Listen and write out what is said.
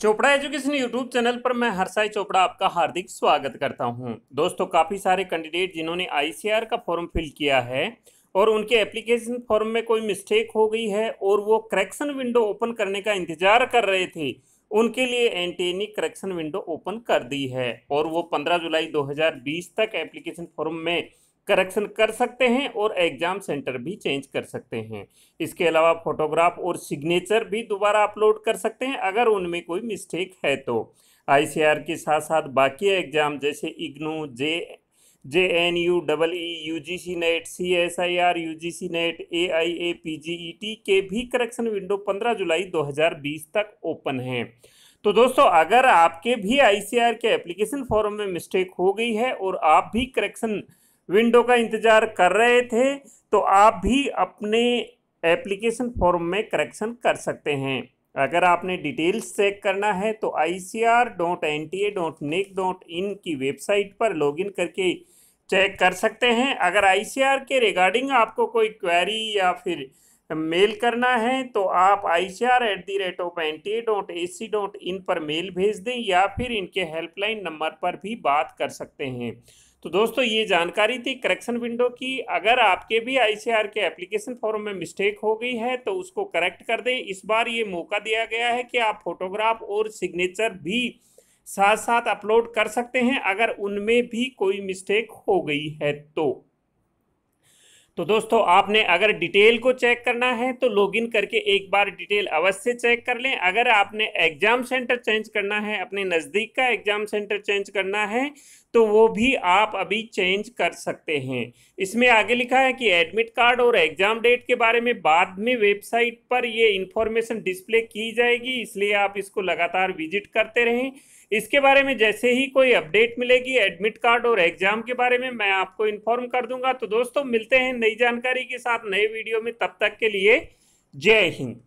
Chopra education YouTube channel पर मैं हर्षाई चोपड़ा आपका हार्दिक स्वागत करता हूं। दोस्तों काफ़ी सारे कैंडिडेट जिन्होंने आईसीआर का फॉर्म फिल किया है और उनके एप्लीकेशन फॉर्म में कोई मिस्टेक हो गई है और वो करेक्शन विंडो ओपन करने का इंतजार कर रहे थे उनके लिए एनटीएनी करेक्शन विंडो ओपन कर दी है और वो पंद्रह जुलाई दो तक एप्लीकेशन फॉर्म में करेक्शन कर सकते हैं और एग्ज़ाम सेंटर भी चेंज कर सकते हैं इसके अलावा फोटोग्राफ और सिग्नेचर भी दोबारा अपलोड कर सकते हैं अगर उनमें कोई मिस्टेक है तो आईसीआर के साथ साथ बाकी एग्ज़ाम जैसे IGNOU J J N U double E U G C NET C S I R U G C NET A I A P G E T के भी करेक्शन विंडो 15 जुलाई 2020 तक ओपन हैं तो दोस्तों अगर आपके भी आई सी आर के एप्लीकेशन फॉर्म में मिस्टेक हो गई है और आप भी करेक्शन विंडो का इंतज़ार कर रहे थे तो आप भी अपने एप्लीकेशन फॉर्म में करेक्शन कर सकते हैं अगर आपने डिटेल्स चेक करना है तो I C R dot N T A dot nic dot in की वेबसाइट पर लॉगिन करके चेक कर सकते हैं अगर आई सी आर के रिगार्डिंग आपको कोई क्वेरी या फिर मेल करना है तो आप I C R at the rate of N T A dot A C dot in पर मेल भेज दें या फिर इनके हेल्पलाइन नंबर पर भी बात कर सकते हैं तो दोस्तों ये जानकारी थी करेक्शन विंडो की अगर आपके भी आईसीआर के एप्लीकेशन फॉर्म में मिस्टेक हो गई है तो उसको करेक्ट कर दें इस बार ये मौका दिया गया है कि आप फोटोग्राफ और सिग्नेचर भी साथ साथ अपलोड कर सकते हैं अगर उनमें भी कोई मिस्टेक हो गई है तो तो दोस्तों आपने अगर डिटेल को चेक करना है तो लॉगिन करके एक बार डिटेल अवश्य चेक कर लें अगर आपने एग्ज़ाम सेंटर चेंज करना है अपने नज़दीक का एग्ज़ाम सेंटर चेंज करना है तो वो भी आप अभी चेंज कर सकते हैं इसमें आगे लिखा है कि एडमिट कार्ड और एग्ज़ाम डेट के बारे में बाद में वेबसाइट पर ये इन्फॉर्मेशन डिस्प्ले की जाएगी इसलिए आप इसको लगातार विजिट करते रहें इसके बारे में जैसे ही कोई अपडेट मिलेगी एडमिट कार्ड और एग्ज़ाम के बारे में मैं आपको इन्फॉर्म कर दूंगा तो दोस्तों मिलते हैं नई जानकारी के साथ नए वीडियो में तब तक के लिए जय हिंद